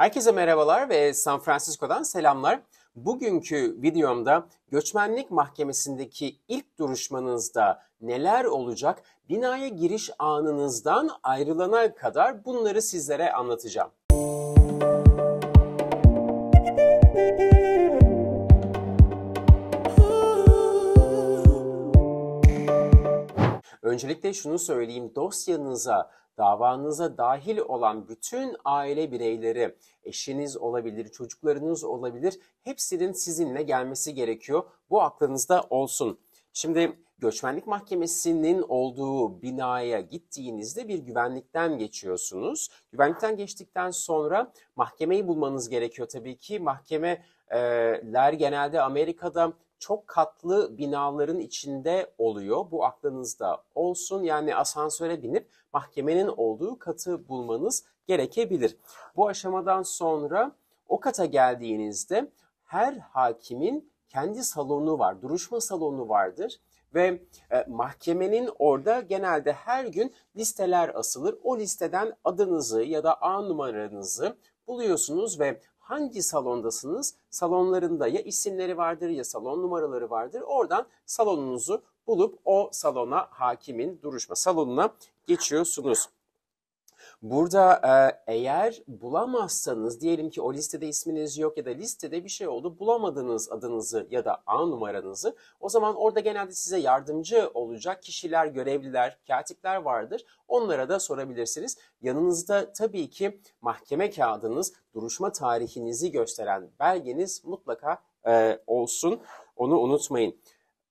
Herkese merhabalar ve San Francisco'dan selamlar. Bugünkü videomda göçmenlik mahkemesindeki ilk duruşmanızda neler olacak, binaya giriş anınızdan ayrılana kadar bunları sizlere anlatacağım. Öncelikle şunu söyleyeyim dosyanıza davanıza dahil olan bütün aile bireyleri, eşiniz olabilir, çocuklarınız olabilir, hepsinin sizinle gelmesi gerekiyor. Bu aklınızda olsun. Şimdi göçmenlik mahkemesinin olduğu binaya gittiğinizde bir güvenlikten geçiyorsunuz. Güvenlikten geçtikten sonra mahkemeyi bulmanız gerekiyor tabii ki. Mahkemeler genelde Amerika'da çok katlı binaların içinde oluyor. Bu aklınızda olsun. Yani asansöre binip mahkemenin olduğu katı bulmanız gerekebilir. Bu aşamadan sonra o kata geldiğinizde her hakimin kendi salonu var, duruşma salonu vardır ve e, mahkemenin orada genelde her gün listeler asılır. O listeden adınızı ya da A numaranızı buluyorsunuz ve hangi salondasınız? Salonlarında ya isimleri vardır ya salon numaraları vardır. Oradan salonunuzu bulup o salona hakimin duruşma salonuna geçiyorsunuz. Burada e, eğer bulamazsanız diyelim ki o listede isminiz yok ya da listede bir şey oldu bulamadınız adınızı ya da A numaranızı o zaman orada genelde size yardımcı olacak kişiler, görevliler, katipler vardır. Onlara da sorabilirsiniz. Yanınızda tabii ki mahkeme kağıdınız, duruşma tarihinizi gösteren belgeniz mutlaka e, olsun. Onu unutmayın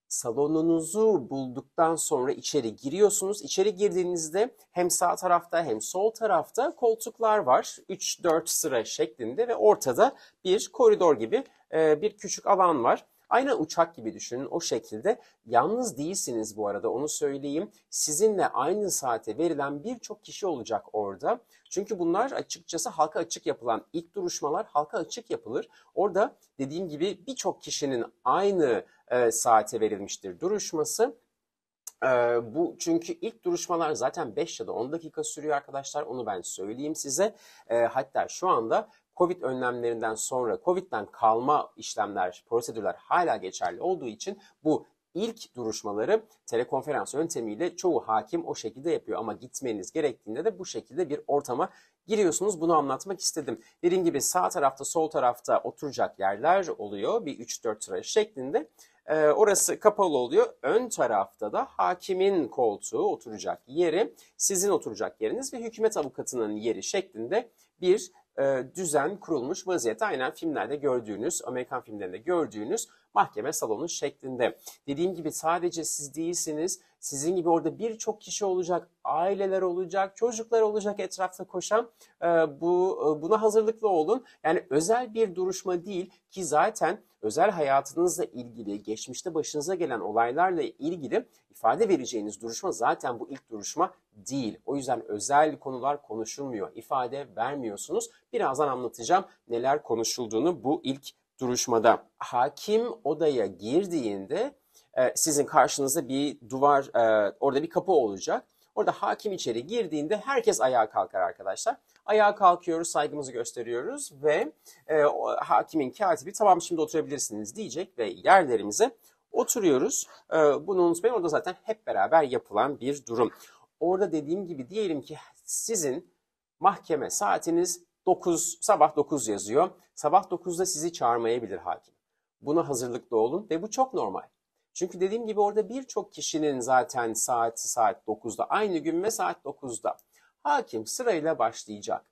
salonunuzu bulduktan sonra içeri giriyorsunuz. İçeri girdiğinizde hem sağ tarafta hem sol tarafta koltuklar var. 3-4 sıra şeklinde ve ortada bir koridor gibi e, bir küçük alan var. Aynen uçak gibi düşünün o şekilde. Yalnız değilsiniz bu arada onu söyleyeyim. Sizinle aynı saate verilen birçok kişi olacak orada. Çünkü bunlar açıkçası halka açık yapılan ilk duruşmalar halka açık yapılır. Orada dediğim gibi birçok kişinin aynı e, saate verilmiştir duruşması. E, bu çünkü ilk duruşmalar zaten 5 ya da 10 dakika sürüyor arkadaşlar. Onu ben söyleyeyim size. E, hatta şu anda Covid önlemlerinden sonra Covid'den kalma işlemler, prosedürler hala geçerli olduğu için bu ilk duruşmaları telekonferans yöntemiyle çoğu hakim o şekilde yapıyor ama gitmeniz gerektiğinde de bu şekilde bir ortama giriyorsunuz. Bunu anlatmak istedim. Dediğim gibi sağ tarafta sol tarafta oturacak yerler oluyor bir 3-4 sıra şeklinde. E, orası kapalı oluyor. Ön tarafta da hakimin koltuğu oturacak yeri, sizin oturacak yeriniz ve hükümet avukatının yeri şeklinde bir e, düzen kurulmuş vaziyette. Aynen filmlerde gördüğünüz, Amerikan filmlerinde gördüğünüz mahkeme salonun şeklinde. Dediğim gibi sadece siz değilsiniz. Sizin gibi orada birçok kişi olacak, aileler olacak, çocuklar olacak etrafta koşan. E, bu e, buna hazırlıklı olun. Yani özel bir duruşma değil ki zaten özel hayatınızla ilgili, geçmişte başınıza gelen olaylarla ilgili ifade vereceğiniz duruşma zaten bu ilk duruşma değil. O yüzden özel konular konuşulmuyor, ifade vermiyorsunuz. Birazdan anlatacağım neler konuşulduğunu bu ilk duruşmada hakim odaya girdiğinde e, sizin karşınızda bir duvar, e, orada bir kapı olacak. Orada hakim içeri girdiğinde herkes ayağa kalkar arkadaşlar. Ayağa kalkıyoruz, saygımızı gösteriyoruz ve e, o, hakimin katibi tamam şimdi oturabilirsiniz diyecek ve yerlerimize oturuyoruz. E, bunu unutmayın orada zaten hep beraber yapılan bir durum. Orada dediğim gibi diyelim ki sizin mahkeme saatiniz 9, sabah 9 yazıyor. Sabah 9'da sizi çağırmayabilir hakim. Buna hazırlıklı olun ve bu çok normal. Çünkü dediğim gibi orada birçok kişinin zaten saati saat 9'da, aynı gün ve saat 9'da. Hakim sırayla başlayacak.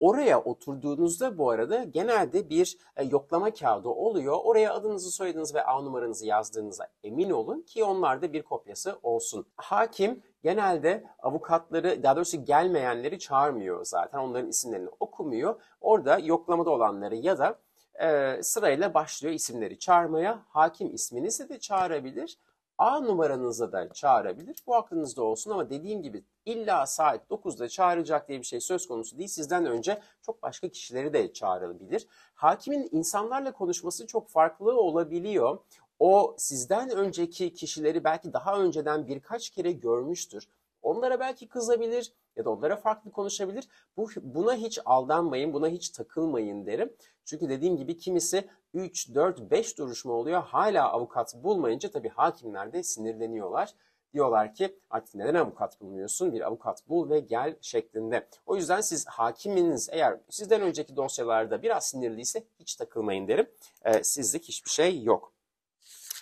Oraya oturduğunuzda bu arada genelde bir e, yoklama kağıdı oluyor. Oraya adınızı, soyadınızı ve A numaranızı yazdığınıza emin olun ki onlarda bir kopyası olsun. Hakim genelde avukatları daha doğrusu gelmeyenleri çağırmıyor zaten. Onların isimlerini okumuyor. Orada yoklamada olanları ya da e, sırayla başlıyor isimleri çağırmaya. Hakim isminizi de çağırabilir. A numaranıza da çağırabilir. Bu aklınızda olsun ama dediğim gibi illa saat 9'da çağıracak diye bir şey söz konusu değil. Sizden önce çok başka kişileri de çağırabilir. Hakimin insanlarla konuşması çok farklı olabiliyor. O sizden önceki kişileri belki daha önceden birkaç kere görmüştür. Onlara belki kızabilir ya da onlara farklı konuşabilir. Bu, buna hiç aldanmayın, buna hiç takılmayın derim. Çünkü dediğim gibi kimisi 3, 4, 5 duruşma oluyor. Hala avukat bulmayınca tabii hakimler de sinirleniyorlar. Diyorlar ki artık neden avukat bulmuyorsun? Bir avukat bul ve gel şeklinde. O yüzden siz hakiminiz eğer sizden önceki dosyalarda biraz sinirliyse hiç takılmayın derim. Ee, sizlik hiçbir şey yok.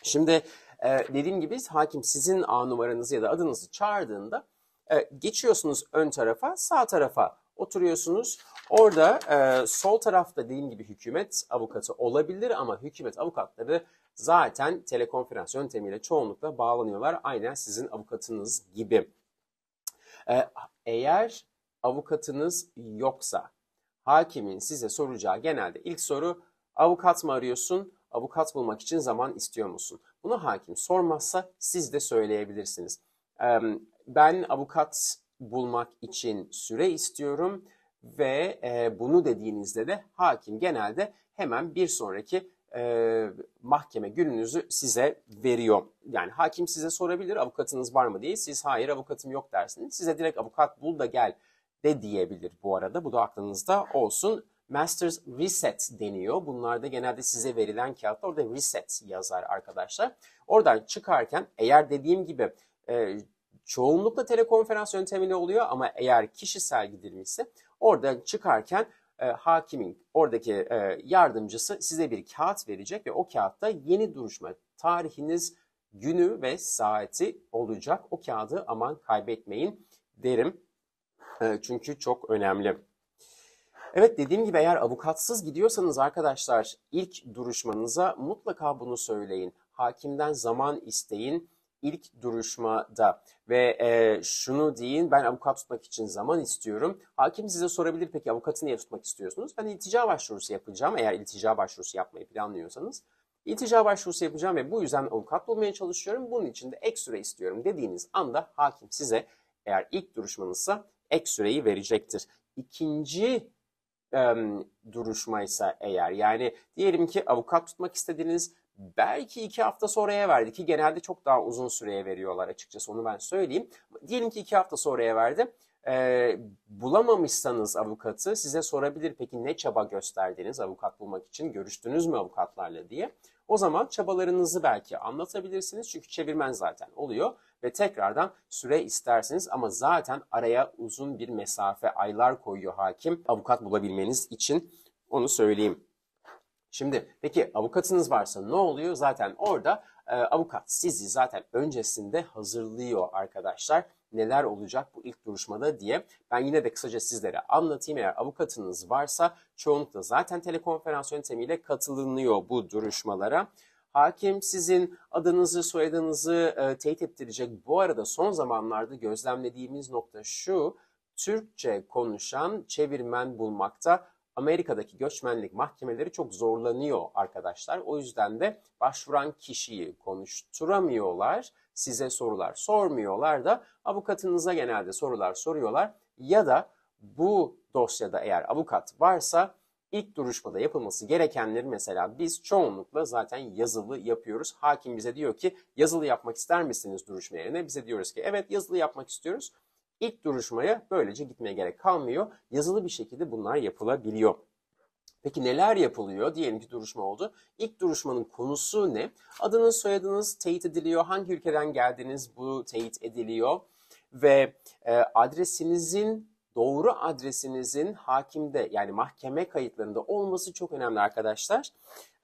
Şimdi e, dediğim gibi hakim sizin A numaranızı ya da adınızı çağırdığında e, geçiyorsunuz ön tarafa, sağ tarafa oturuyorsunuz. Orada e, sol tarafta dediğim gibi hükümet avukatı olabilir ama hükümet avukatları zaten telekonferans yöntemiyle çoğunlukla bağlanıyorlar. Aynen sizin avukatınız gibi. E, eğer avukatınız yoksa hakimin size soracağı genelde ilk soru avukat mı arıyorsun, avukat bulmak için zaman istiyor musun? Bunu hakim sormazsa siz de söyleyebilirsiniz. Ben avukat bulmak için süre istiyorum ve e, bunu dediğinizde de hakim genelde hemen bir sonraki e, mahkeme gününüzü size veriyor. Yani hakim size sorabilir avukatınız var mı diye. Siz hayır avukatım yok dersiniz. Size direkt avukat bul da gel de diyebilir bu arada. Bu da aklınızda olsun. Masters Reset deniyor. Bunlarda genelde size verilen kağıtta orada Reset yazar arkadaşlar. Oradan çıkarken eğer dediğim gibi e, çoğunlukla telekonferans yöntemiyle oluyor ama eğer kişisel gidilmişse oradan çıkarken e, hakimin oradaki e, yardımcısı size bir kağıt verecek ve o kağıtta yeni duruşma tarihiniz, günü ve saati olacak. O kağıdı aman kaybetmeyin derim. E, çünkü çok önemli. Evet dediğim gibi eğer avukatsız gidiyorsanız arkadaşlar ilk duruşmanıza mutlaka bunu söyleyin. Hakimden zaman isteyin ilk duruşmada ve e, şunu deyin ben avukat tutmak için zaman istiyorum. Hakim size sorabilir peki avukatı niye tutmak istiyorsunuz? Ben iltica başvurusu yapacağım eğer iltica başvurusu yapmayı planlıyorsanız. İltica başvurusu yapacağım ve bu yüzden avukat bulmaya çalışıyorum. Bunun için de ek süre istiyorum dediğiniz anda hakim size eğer ilk duruşmanızsa ek süreyi verecektir. İkinci e, duruşmaysa eğer yani diyelim ki avukat tutmak istediğiniz belki iki hafta sonraya verdi ki genelde çok daha uzun süreye veriyorlar açıkçası onu ben söyleyeyim. Diyelim ki iki hafta sonraya verdi. E, bulamamışsanız avukatı size sorabilir peki ne çaba gösterdiniz avukat bulmak için görüştünüz mü avukatlarla diye. O zaman çabalarınızı belki anlatabilirsiniz çünkü çevirmen zaten oluyor ve tekrardan süre istersiniz ama zaten araya uzun bir mesafe aylar koyuyor hakim avukat bulabilmeniz için onu söyleyeyim. Şimdi peki avukatınız varsa ne oluyor? Zaten orada e, avukat sizi zaten öncesinde hazırlıyor arkadaşlar neler olacak bu ilk duruşmada diye ben yine de kısaca sizlere anlatayım. Eğer avukatınız varsa çoğunlukla zaten telekonferans yöntemiyle katılınıyor bu duruşmalara. Hakim sizin adınızı, soyadınızı e, teyit ettirecek. Bu arada son zamanlarda gözlemlediğimiz nokta şu. Türkçe konuşan çevirmen bulmakta Amerika'daki göçmenlik mahkemeleri çok zorlanıyor arkadaşlar. O yüzden de başvuran kişiyi konuşturamıyorlar, size sorular sormuyorlar da avukatınıza genelde sorular soruyorlar ya da bu dosyada eğer avukat varsa ilk duruşmada yapılması gerekenleri mesela biz çoğunlukla zaten yazılı yapıyoruz. Hakim bize diyor ki yazılı yapmak ister misiniz duruşma yerine? Bize diyoruz ki evet yazılı yapmak istiyoruz. İlk duruşmaya böylece gitmeye gerek kalmıyor. Yazılı bir şekilde bunlar yapılabiliyor. Peki neler yapılıyor? Diyelim ki duruşma oldu. İlk duruşmanın konusu ne? Adınız, soyadınız teyit ediliyor. Hangi ülkeden geldiniz bu teyit ediliyor. Ve e, adresinizin doğru adresinizin hakimde yani mahkeme kayıtlarında olması çok önemli arkadaşlar.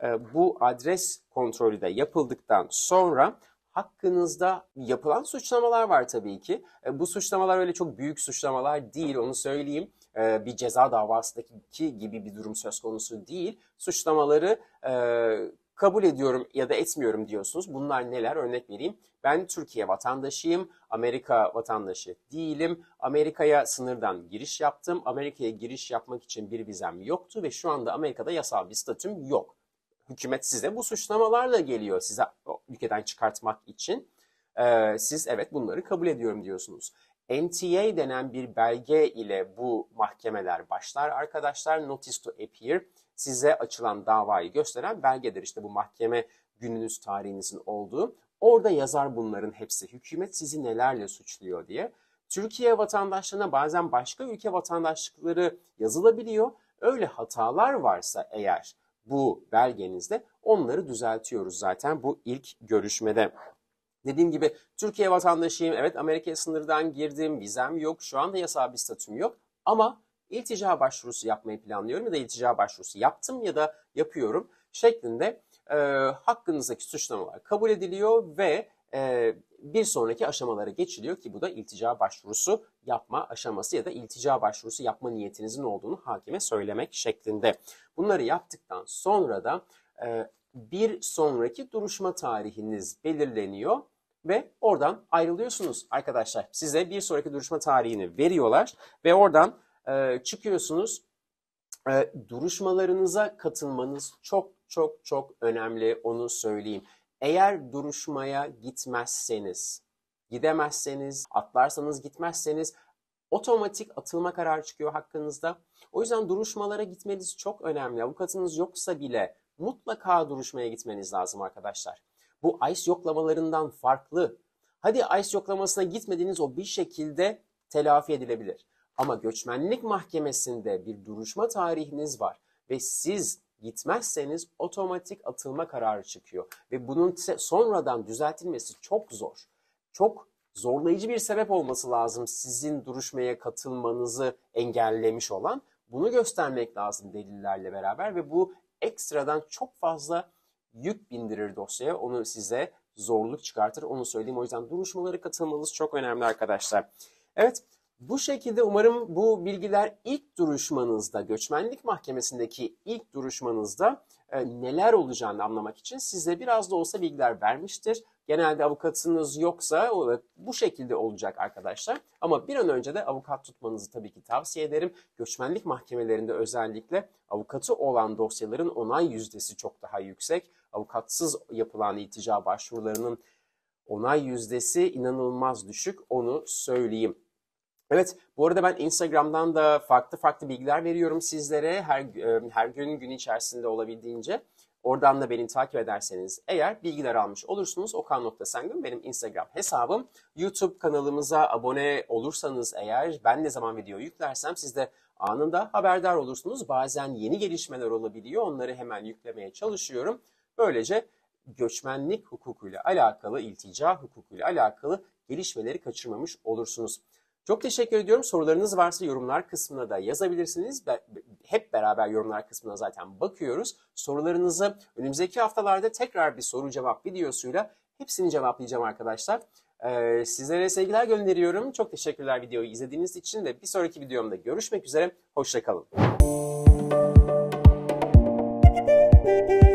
E, bu adres kontrolü de yapıldıktan sonra hakkınızda yapılan suçlamalar var tabii ki. E, bu suçlamalar öyle çok büyük suçlamalar değil onu söyleyeyim. E, bir ceza davasındaki gibi bir durum söz konusu değil. Suçlamaları e, kabul ediyorum ya da etmiyorum diyorsunuz. Bunlar neler? Örnek vereyim. Ben Türkiye vatandaşıyım, Amerika vatandaşı değilim. Amerika'ya sınırdan giriş yaptım. Amerika'ya giriş yapmak için bir vizem yoktu ve şu anda Amerika'da yasal bir statüm yok hükümet size bu suçlamalarla geliyor size ülkeden çıkartmak için. Ee, siz evet bunları kabul ediyorum diyorsunuz. NTA denen bir belge ile bu mahkemeler başlar arkadaşlar. Notice to appear size açılan davayı gösteren belgedir. işte bu mahkeme gününüz tarihinizin olduğu. Orada yazar bunların hepsi. Hükümet sizi nelerle suçluyor diye. Türkiye vatandaşlarına bazen başka ülke vatandaşlıkları yazılabiliyor. Öyle hatalar varsa eğer bu belgenizde onları düzeltiyoruz zaten bu ilk görüşmede. Dediğim gibi Türkiye vatandaşıyım, evet Amerika sınırdan girdim, vizem yok, şu anda yasal bir statüm yok ama iltica başvurusu yapmayı planlıyorum ya da iltica başvurusu yaptım ya da yapıyorum şeklinde e, hakkınızdaki suçlamalar kabul ediliyor ve e, bir sonraki aşamalara geçiliyor ki bu da iltica başvurusu yapma aşaması ya da iltica başvurusu yapma niyetinizin olduğunu hakime söylemek şeklinde. Bunları yaptıktan sonra da e, bir sonraki duruşma tarihiniz belirleniyor ve oradan ayrılıyorsunuz arkadaşlar. Size bir sonraki duruşma tarihini veriyorlar ve oradan e, çıkıyorsunuz. E, duruşmalarınıza katılmanız çok çok çok önemli onu söyleyeyim. Eğer duruşmaya gitmezseniz, gidemezseniz, atlarsanız gitmezseniz otomatik atılma kararı çıkıyor hakkınızda. O yüzden duruşmalara gitmeniz çok önemli. Avukatınız yoksa bile mutlaka duruşmaya gitmeniz lazım arkadaşlar. Bu ICE yoklamalarından farklı. Hadi ICE yoklamasına gitmediğiniz o bir şekilde telafi edilebilir. Ama göçmenlik mahkemesinde bir duruşma tarihiniz var ve siz gitmezseniz otomatik atılma kararı çıkıyor. Ve bunun sonradan düzeltilmesi çok zor. Çok zorlayıcı bir sebep olması lazım sizin duruşmaya katılmanızı engellemiş olan. Bunu göstermek lazım delillerle beraber ve bu ekstradan çok fazla yük bindirir dosyaya. Onu size zorluk çıkartır. Onu söyleyeyim. O yüzden duruşmalara katılmanız çok önemli arkadaşlar. Evet bu şekilde umarım bu bilgiler ilk duruşmanızda, göçmenlik mahkemesindeki ilk duruşmanızda e, neler olacağını anlamak için size biraz da olsa bilgiler vermiştir. Genelde avukatınız yoksa e, bu şekilde olacak arkadaşlar. Ama bir an önce de avukat tutmanızı tabii ki tavsiye ederim. Göçmenlik mahkemelerinde özellikle avukatı olan dosyaların onay yüzdesi çok daha yüksek. Avukatsız yapılan iltica başvurularının onay yüzdesi inanılmaz düşük onu söyleyeyim. Evet, bu arada ben Instagram'dan da farklı farklı bilgiler veriyorum sizlere her e, her gün gün içerisinde olabildiğince. Oradan da beni takip ederseniz eğer bilgiler almış olursunuz okan.sengün benim Instagram hesabım. YouTube kanalımıza abone olursanız eğer ben ne zaman video yüklersem siz de anında haberdar olursunuz. Bazen yeni gelişmeler olabiliyor onları hemen yüklemeye çalışıyorum. Böylece göçmenlik hukukuyla alakalı, iltica hukukuyla alakalı gelişmeleri kaçırmamış olursunuz. Çok teşekkür ediyorum. Sorularınız varsa yorumlar kısmına da yazabilirsiniz. Hep beraber yorumlar kısmına zaten bakıyoruz. Sorularınızı önümüzdeki haftalarda tekrar bir soru cevap videosuyla hepsini cevaplayacağım arkadaşlar. Ee, sizlere sevgiler gönderiyorum. Çok teşekkürler videoyu izlediğiniz için ve bir sonraki videomda görüşmek üzere. Hoşçakalın.